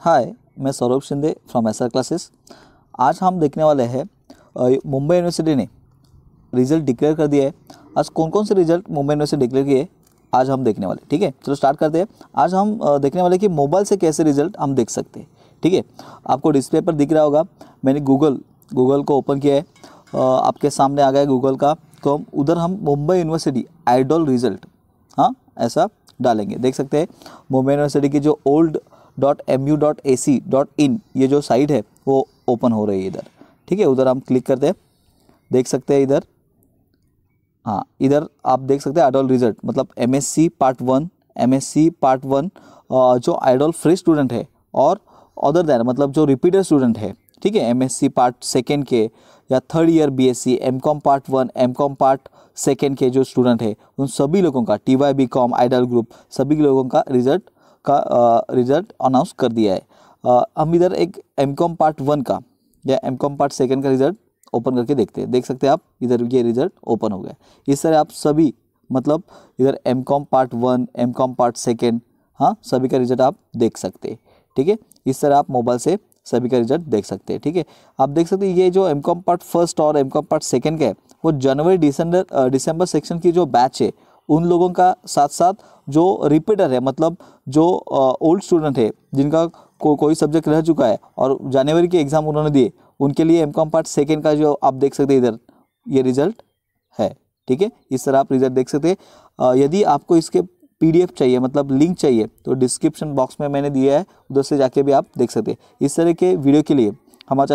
हाय मैं Saurabh Shinde from Acer classes आज हम देखने वाले हैं मुंबई यूनिवर्सिटी ने रिजल्ट डिक्लेयर कर दिया है आज कौन कौन से रिजल्ट मुंबई यूनिवर्सिटी डिक्लेयर किए आज हम देखने वाले ठीक है चलो स्टार्ट करते हैं आज हम देखने वाले कि मोबाइल से कैसे रिजल्ट हम देख सकते हैं ठीक है आपको डिस्प्ले पर दिख रहा होगा मैंने गूगल गूगल को ओपन किया है आपके सामने आ गया है गूगल का तो हम उधर हम मुंबई यूनिवर्सिटी आइडल रिजल्ट हाँ ऐसा डालेंगे देख सकते हैं मुंबई यूनिवर्सिटी की जो old dot M U dot A C dot in ये जो साइट है वो ओपन हो रही है इधर ठीक है उधर हम क्लिक करते हैं देख सकते हैं इधर हाँ इधर आप देख सकते हैं आइडल रिजल्ट मतलब M S C part one M S C part one जो आइडल फ्री स्टूडेंट है और अदर दैन मतलब जो रिपीटर स्टूडेंट है ठीक है M S C part second के या third year B S C M com part one M com part second के जो स्टूडेंट है उन सभी लोगों का T Y B com IDOL group सभी लोगों का रिजल्ट का रिजल्ट अनाउंस कर दिया है हम इधर एक एम कॉम पार्ट वन का या एम कॉम पार्ट सेकेंड का रिजल्ट ओपन करके देखते हैं देख सकते हैं आप इधर ये रिजल्ट ओपन हो गया इस तरह आप सभी मतलब इधर M com part one M com part second हाँ सभी का रिजल्ट आप देख सकते हैं ठीक है इस तरह आप मोबाइल से सभी का रिजल्ट देख सकते हैं ठीक है आप देख सकते हैं ये जो एम कॉम पार्ट फर्स्ट और एम कॉम पार्ट सेकेंड का है वो जनवरी दिसंबर दिसंबर सेक्शन की जो बैच है उन लोगों का साथ साथ जो रिपीटर है मतलब जो ओल्ड स्टूडेंट है जिनका को, कोई सब्जेक्ट रह चुका है और जानेवरी के एग्ज़ाम उन्होंने दिए उनके लिए एम कॉम पार्ट सेकेंड का जो आप देख सकते हैं इधर ये रिजल्ट है ठीक है इस तरह आप रिजल्ट देख सकते हैं यदि आपको इसके पीडीएफ चाहिए मतलब लिंक चाहिए तो डिस्क्रिप्शन बॉक्स में मैंने दिया है उधर से जाके भी आप देख सकते हैं इस तरह के वीडियो के लिए हमारे